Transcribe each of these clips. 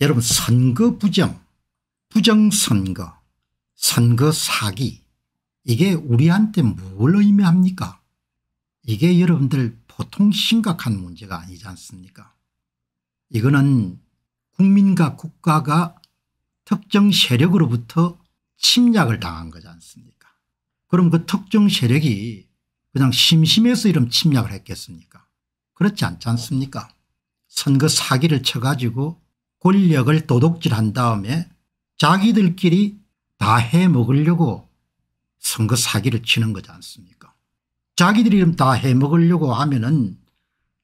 여러분 선거 부정 부정선거 선거 사기 이게 우리한테 뭘 의미합니까 이게 여러분들 보통 심각한 문제가 아니지 않습니까 이거는 국민과 국가가 특정 세력으로부터 침략을 당한 거지 않습니까 그럼 그 특정 세력이 그냥 심심해서 이런 침략을 했겠습니까 그렇지 않지 않습니까 선거 사기를 쳐가지고 권력을 도둑질한 다음에 자기들끼리 다 해먹으려고 선거 사기를 치는 거지 않습니까 자기들이 다 해먹으려고 하면은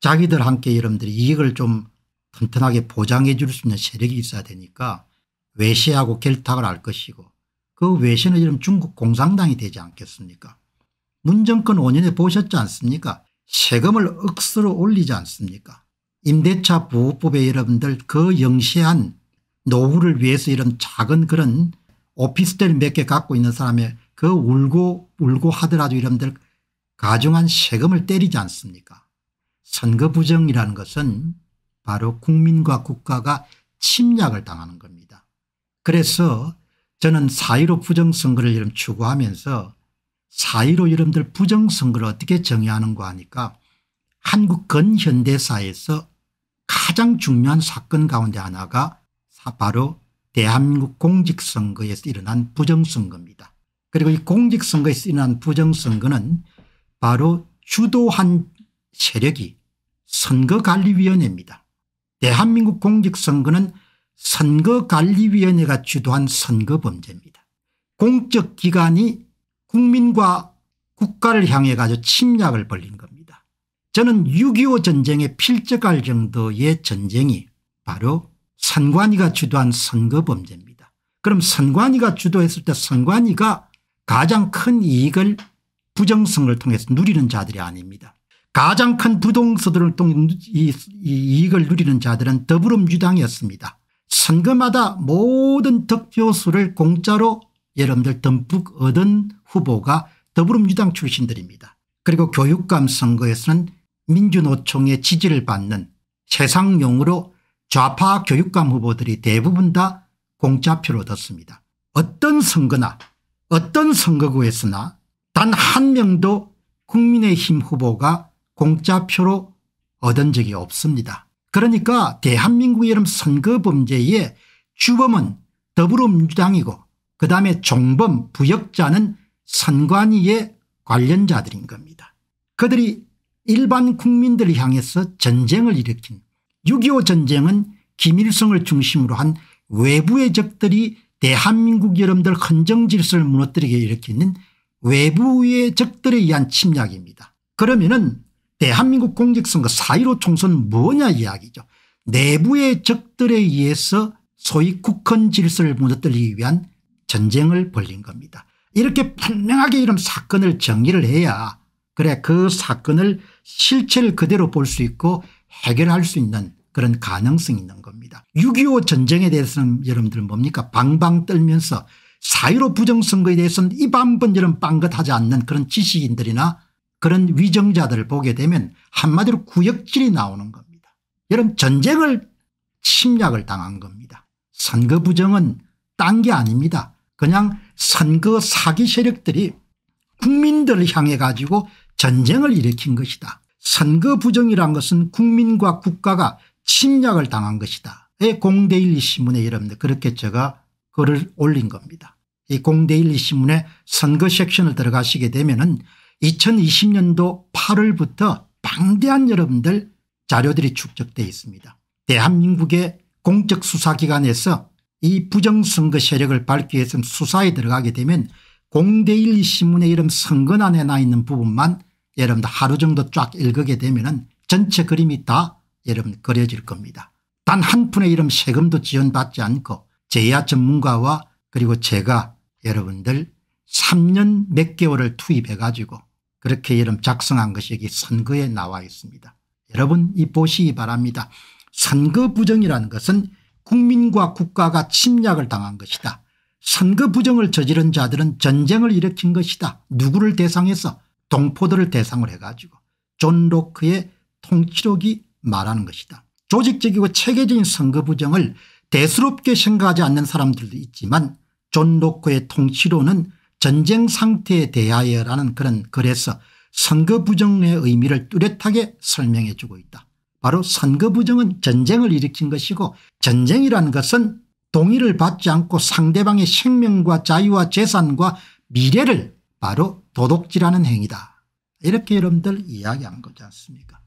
자기들 함께 여러분들이 이익을 좀 튼튼하게 보장해 줄 수 있는 세력이 있어야 되니까 외시하고 결탁을 할 것이고 그외신은 이름 중국 공산당이 되지 않겠습니까 문정권 5년에 보셨지 않습니까 세금을 억수로 올리지 않습니까 임대차 보호법에 여러분들 그 영시한 노후를 위해서 이런 작은 그런 오피스텔 몇 개 갖고 있는 사람의 그 울고 울고 하더라도 여러분들 가중한 세금을 때리지 않습니까 선거 부정이라는 것은 바로 국민과 국가가 침략을 당하는 겁니다. 그래서 저는 4.15 부정선거를 이름 추구하면서 4.15 여러분들 부정선거를 어떻게 정의하는가 하니까 한국 근현대사에서 가장 중요한 사건 가운데 하나가 바로 대한민국 공직선거에서 일어난 부정선거입니다. 그리고 이 공직선거에서 일어난 부정선거는 바로 주도한 세력이 선거관리위원회입니다. 대한민국 공직선거는 선거관리위원회가 주도한 선거범죄입니다. 공적기관이 국민과 국가를 향해 가지고 침략을 벌린 겁니다. 저는 6.25 전쟁에 필적할 정도의 전쟁이 바로 선관위가 주도한 선거 범죄입니다. 그럼 선관위가 주도했을 때 선관위가 가장 큰 이익을 부정성을 통해서 누리는 자들이 아닙니다. 가장 큰 부동서들을 통해 이, 익을 누리는 자들은 더불어민주당이었습니다. 선거마다 모든 득표수를 공짜로 여러분들 듬뿍 얻은 후보가 더불어민주당 출신들입니다. 그리고 교육감 선거에서는 민주노총의 지지를 받는 세상용으로 좌파 교육감 후보들이 대부분 다 공짜표로 뒀습니다. 어떤 선거나 어떤 선거구에서나 단 한 명도 국민의힘 후보가 공짜표로 얻은 적이 없습니다. 그러니까 대한민국 이름 선거 범죄의 주범은 더불어민주당이고 그다음에 종범 부역자는 선관위의 관련자들인 겁니다. 그들이 일반 국민들을 향해서 전쟁을 일으킨 6.25 전쟁은 김일성을 중심으로 한 외부의 적들이 대한민국 여러분들 헌정질서를 무너뜨리게 일으키는 외부의 적들에 의한 침략입니다. 그러면 은 대한민국 공직선거 4.15 총선 은 뭐냐 이야기죠. 내부의 적들에 의해서 소위 국헌 질서를 무너뜨리기 위한 전쟁을 벌린 겁니다. 이렇게 분명하게 이런 사건을 정리를 해야 그래 그 사건을 실체를 그대로 볼 수 있고 해결할 수 있는 그런 가능성이 있는 겁니다. 6.25 전쟁에 대해서는 여러분들은 뭡니까 방방 떨면서 4.15 부정선거에 대해서는 입한번 여름 빵긋하지 않는 그런 지식인들이나 그런 위정자들을 보게 되면 한마디로 구역질이 나오는 겁니다. 여러분 전쟁을 침략을 당한 겁니다. 선거 부정은 딴 게 아닙니다. 그냥 선거 사기 세력들이 국민들을 향해 가지고 전쟁을 일으킨 것이다. 선거 부정이란 것은 국민과 국가가 침략을 당한 것이다. 공대일리 신문에 여러분들 그렇게 제가 글을 올린 겁니다. 이 공대일리 신문의 선거 섹션을 들어가시게 되면 은 2020년도 8월부터 방대한 여러분들 자료들이 축적되어 있습니다. 대한민국의 공적 수사기관에서 이 부정선거 세력을 밝기 위해서 수사에 들어가게 되면 공대일리 신문의 이름 선거란에 나 있는 부분만 여러분들 하루 정도 쫙 읽게 되면 은 전체 그림이 다 여러분 그려질 겁니다. 단 한 푼의 이름 세금도 지원받지 않고 제야 전문가와 그리고 제가 여러분들 3년 몇 개월을 투입해 가지고 그렇게 이름 작성한 것이 여기 선거에 나와 있습니다. 여러분 이 보시기 바랍니다. 선거 부정이라는 것은 국민과 국가가 침략을 당한 것이다. 선거 부정을 저지른 자들은 전쟁을 일으킨 것이다. 누구를 대상해서 동포들을 대상으로 해가지고 존 로크의 통치력이 말하는 것이다. 조직적이고 체계적인 선거 부정을 대수롭게 생각하지 않는 사람들도 있지만 존 로크의 통치로는 전쟁 상태에 대하여라는 그런 글에서 선거 부정의 의미를 뚜렷하게 설명해 주고 있다. 바로 선거 부정은 전쟁을 일으킨 것이고 전쟁이라는 것은 동의를 받지 않고 상대방의 생명과 자유와 재산과 미래를 바로 도둑질하는 행위다. 이렇게 여러분들 이야기한 거지 않습니까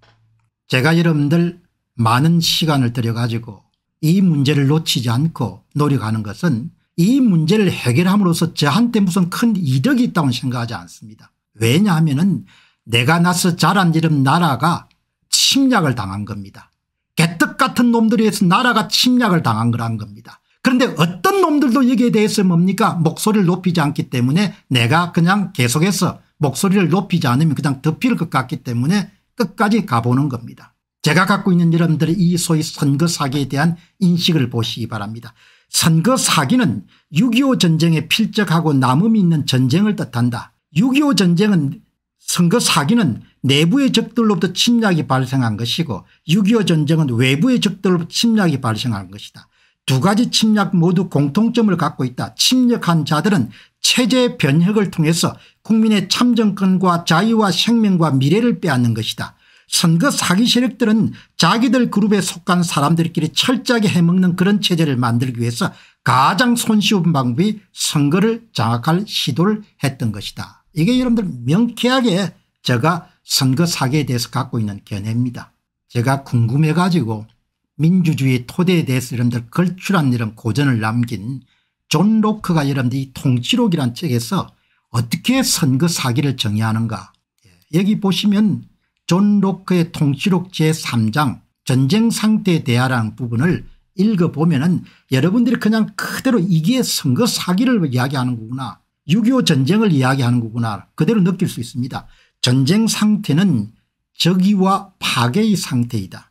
제가 여러분들 많은 시간을 들여가지고 이 문제를 놓치지 않고 노력하는 것은 이 문제를 해결함으로써 저한테 무슨 큰 이득이 있다고 생각하지 않습니다. 왜냐하면 내가 나서 자란 이름 나라가 침략을 당한 겁니다. 개떡 같은 놈들에 의해서 나라가 침략을 당한 거란 겁니다. 그런데 어떤 놈들도 여기에 대해서 뭡니까 목소리를 높이지 않기 때문에 내가 그냥 계속해서 목소리를 높이지 않으면 그냥 덮일 것 같기 때문에 끝까지 가보는 겁니다. 제가 갖고 있는 여러분들의 이 소위 선거 사기에 대한 인식을 보시기 바랍니다. 선거 사기는 6.25 전쟁에 필적하고 남음이 있는 전쟁을 뜻한다. 6.25 전쟁은 선거 사기는 내부의 적들로부터 침략이 발생한 것이고 6.25 전쟁은 외부의 적들로부터 침략이 발생한 것이다. 두 가지 침략 모두 공통점을 갖고 있다. 침략한 자들은 체제 변혁을 통해서 국민의 참정권과 자유와 생명과 미래를 빼앗는 것이다. 선거 사기 세력들은 자기들 그룹에 속한 사람들끼리 철저하게 해먹는 그런 체제를 만들기 위해서 가장 손쉬운 방법이 선거를 장악할 시도를 했던 것이다. 이게 여러분들 명쾌하게 제가 선거 사기에 대해서 갖고 있는 견해입니다. 제가 궁금해 가지고 민주주의 토대에 대해서 여러분들 걸출한 이런 고전을 남긴 존 로크가 여러분들 이 통치록이란 책에서 어떻게 선거 사기를 정의하는가 예, 여기 보시면 존 로크의 통치록 제3장 전쟁 상태에 대하라는 부분을 읽어보면 은 여러분들이 그냥 그대로 이게 선거 사기를 이야기하는 거구나 6.25 전쟁을 이야기하는 거구나 그대로 느낄 수 있습니다. 전쟁 상태는 적의와 파괴의 상태이다.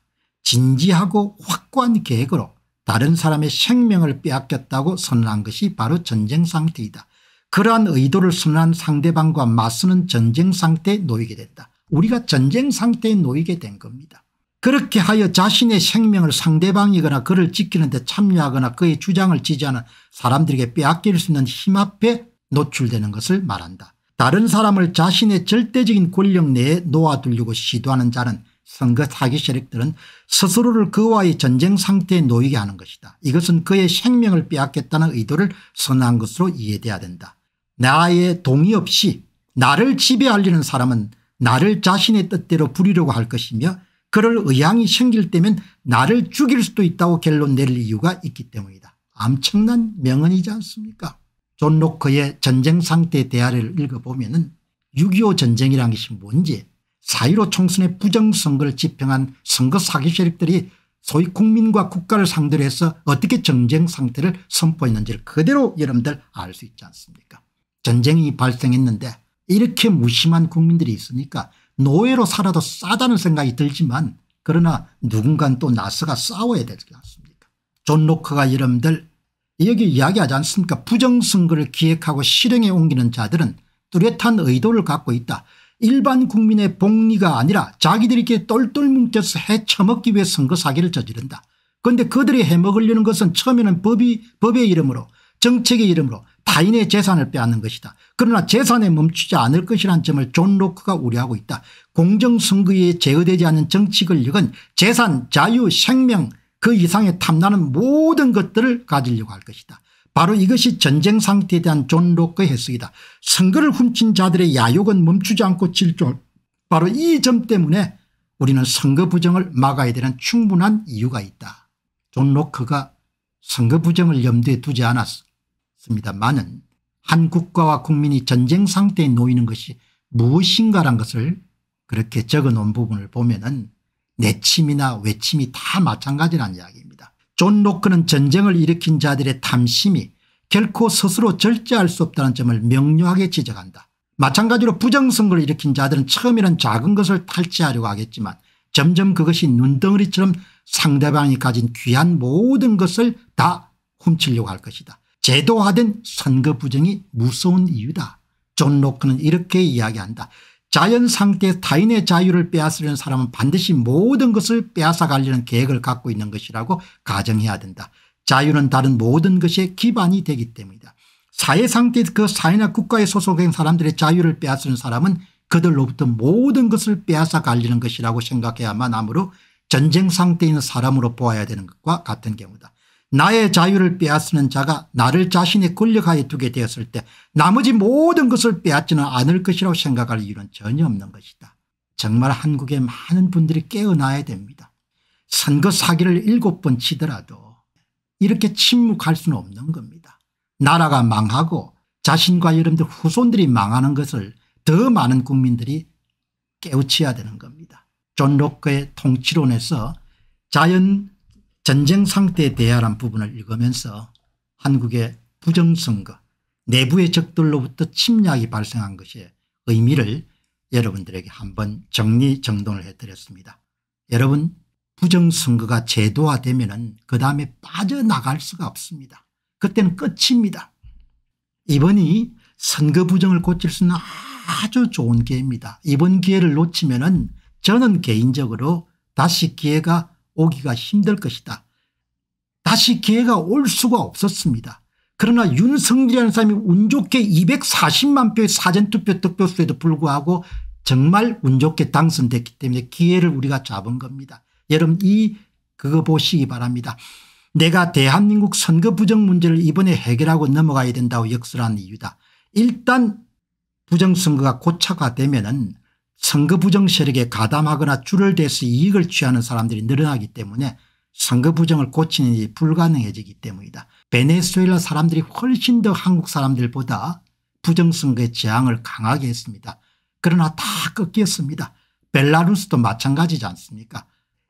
진지하고 확고한 계획으로 다른 사람의 생명을 빼앗겼다고 선언한 것이 바로 전쟁 상태이다. 그러한 의도를 선언한 상대방과 맞서는 전쟁 상태에 놓이게 됐다 우리가 전쟁 상태에 놓이게 된 겁니다. 그렇게 하여 자신의 생명을 상대방이거나 그를 지키는 데 참여하거나 그의 주장을 지지하는 사람들에게 빼앗길 수 있는 힘 앞에 노출되는 것을 말한다. 다른 사람을 자신의 절대적인 권력 내에 놓아두려고 시도하는 자는 선거 사기 세력들은 스스로를 그와의 전쟁 상태에 놓이게 하는 것이다. 이것은 그의 생명을 빼앗겠다는 의도를 선한 것으로 이해돼야 된다. 나의 동의 없이 나를 지배하려는 사람은 나를 자신의 뜻대로 부리려고 할 것이며 그럴 의향이 생길 때면 나를 죽일 수도 있다고 결론 내릴 이유가 있기 때문이다. 엄청난 명언이지 않습니까 존로크의 전쟁 상태 대화를 읽어보면 은6.25 전쟁이란 것이 뭔지 4.15 총선의 부정선거를 집행한 선거 사기 세력들이 소위 국민과 국가를 상대로 해서 어떻게 전쟁 상태를 선포했는지를 그대로 여러분들 알 수 있지 않습니까 전쟁이 발생했는데 이렇게 무심한 국민들이 있으니까 노예로 살아도 싸다는 생각이 들지만 그러나 누군간 또 나서가 싸워야 되지 않습니까 존 로커가 여러분들 여기 이야기하지 않습니까 부정선거를 기획하고 실행에 옮기는 자들은 뚜렷한 의도를 갖고 있다 일반 국민의 복리가 아니라 자기들에게 똘똘 뭉쳐서 해쳐먹기 위해 선거 사기를 저지른다. 그런데 그들이 해먹으려는 것은 처음에는 법이 법의 이름으로 정책의 이름으로 타인의 재산을 빼앗는 것이다. 그러나 재산에 멈추지 않을 것이라는 점을 존 로크가 우려하고 있다. 공정선거에 제어되지 않은 정치 권력은 재산 자유 생명 그 이상의 탐나는 모든 것들을 가지려고 할 것이다. 바로 이것이 전쟁 상태에 대한 존로크 해석이다. 선거를 훔친 자들의 야욕은 멈추지 않고 질주 바로 이 점 때문에 우리는 선거 부정을 막아야 되는 충분한 이유가 있다. 존 로크가 선거 부정을 염두에 두지 않았습니다만은 한 국가와 국민이 전쟁 상태에 놓이는 것이 무엇인가란 것을 그렇게 적어놓은 부분을 보면 은 내침이나 외침이 다 마찬가지란 이야기입니다. 존 로크는 전쟁을 일으킨 자들의 탐심이 결코 스스로 절제할 수 없다는 점을 명료하게 지적한다. 마찬가지로 부정선거를 일으킨 자들은 처음에는 작은 것을 탈취하려고 하겠지만 점점 그것이 눈덩어리처럼 상대방이 가진 귀한 모든 것을 다 훔치려고 할 것이다. 제도화된 선거 부정이 무서운 이유다. 존 로크는 이렇게 이야기한다. 자연 상태 타인의 자유를 빼앗으려는 사람은 반드시 모든 것을 빼앗아가려는 계획을 갖고 있는 것이라고 가정해야 된다. 자유는 다른 모든 것의 기반이 되기 때문이다. 사회 상태 그 사회나 국가에 소속된 사람들의 자유를 빼앗으는 사람은 그들로부터 모든 것을 빼앗아가려는 것이라고 생각해야만 하므로 전쟁 상태에 있는 사람으로 보아야 되는 것과 같은 경우다. 나의 자유를 빼앗으는 자가 나를 자신의 권력하에 두게 되었을 때 나머지 모든 것을 빼앗지는 않을 것이라고 생각할 이유는 전혀 없는 것이다. 정말 한국의 많은 분들이 깨어나야 됩니다. 선거 사기를 일곱 번 치더라도 이렇게 침묵할 수는 없는 겁니다. 나라가 망하고 자신과 여러분들 후손들이 망하는 것을 더 많은 국민들이 깨우쳐야 되는 겁니다. 존 로크의 통치론에서 자연 전쟁 상태에 대하란 부분을 읽으면서 한국의 부정선거 내부의 적들로부터 침략이 발생한 것의 의미를 여러분들에게 한번 정리정돈을 해드렸습니다. 여러분 부정선거가 제도화되면 은그 다음에 빠져나갈 수가 없습니다. 그때는 끝입니다. 이번이 선거 부정을 고칠 수 있는 아주 좋은 기회입니다. 이번 기회를 놓치면 은 저는 개인적으로 다시 기회가 오기가 힘들 것이다. 다시 기회가 올 수가 없었습니다. 그러나 윤성길이라는 사람이 운 좋게 240만 표의 사전투표 득표수에도 불구하고 정말 운 좋게 당선됐기 때문에 기회를 우리가 잡은 겁니다. 여러분 이 그거 보시기 바랍니다. 내가 대한민국 선거 부정 문제를 이번에 해결하고 넘어가야 된다고 역설한 이유다. 일단 부정선거가 고착화되면 은 선거 부정 세력에 가담하거나 줄을 대서 이익을 취하는 사람들이 늘어나기 때문에 선거 부정을 고치는 일이 불가능해지기 때문이다. 베네수엘라 사람들이 훨씬 더 한국 사람들보다 부정선거의 저항을 강하게 했습니다. 그러나 다 꺾였습니다. 벨라루스도 마찬가지지 않습니까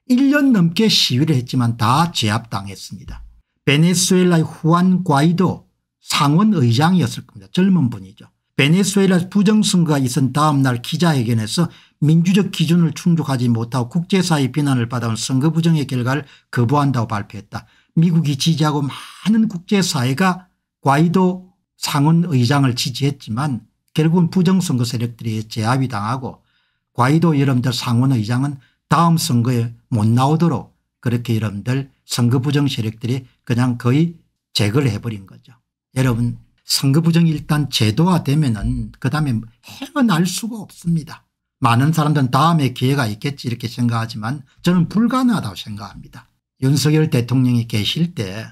1년 넘게 시위를 했지만 다 제압당했습니다. 베네수엘라의 후안 과이도 상원 의장이었을 겁니다. 젊은 분이죠. 베네수엘라 부정선거가 있은 다음 날 기자회견에서 민주적 기준을 충족하지 못하고 국제사회 비난을 받아온 선거 부정의 결과를 거부한다고 발표했다. 미국이 지지하고 많은 국제사회가 과이도 상원 의장을 지지했지만 결국은 부정선거 세력들이 제압이 당하고 과이도 여러분들 상원 의장은 다음 선거에 못 나오도록 그렇게 여러분들 선거 부정 세력들이 그냥 거의 제거를 해버린 거죠. 여러분 선거부정 이 일단 제도화되면은 그 다음에 행은 알 수가 없습니다. 많은 사람들은 다음에 기회가 있겠지 이렇게 생각하지만 저는 불가능하다고 생각합니다. 윤석열 대통령이 계실 때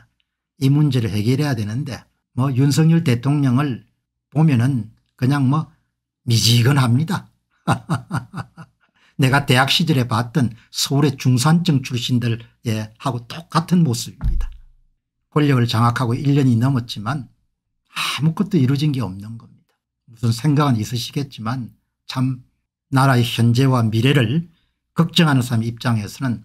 이 문제를 해결해야 되는데 뭐 윤석열 대통령을 보면은 그냥 뭐 미지근합니다. 내가 대학 시절에 봤던 서울의 중산층 출신들하고 똑같은 모습입니다. 권력을 장악하고 1년이 넘었지만 아무것도 이루어진 게 없는 겁니다. 무슨 생각은 있으시겠지만 참 나라의 현재와 미래를 걱정하는 사람 입장에서는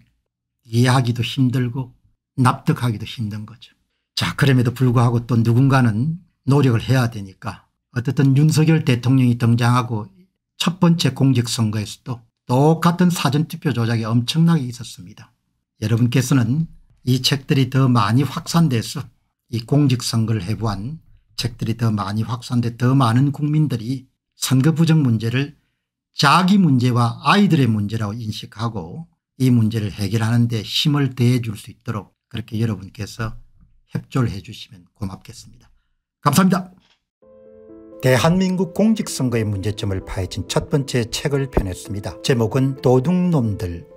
이해하기도 힘들고 납득하기도 힘든 거죠. 자 그럼에도 불구하고 또 누군가는 노력을 해야 되니까 어쨌든 윤석열 대통령이 등장하고 첫 번째 공직선거에서도 똑같은 사전투표 조작이 엄청나게 있었습니다. 여러분께서는 이 책들이 더 많이 확산돼서 이 공직선거를 해부한 책들이 더 많이 확산돼 더 많은 국민들이 선거 부정 문제를 자기 문제와 아이들의 문제라고 인식하고 이 문제를 해결하는 데 힘을 더해줄 수 있도록 그렇게 여러분께서 협조를 해 주시면 고맙겠습니다. 감사합니다. 대한민국 공직선거의 문제점을 파헤친 첫 번째 책을 펴냈습니다. 제목은 도둑놈들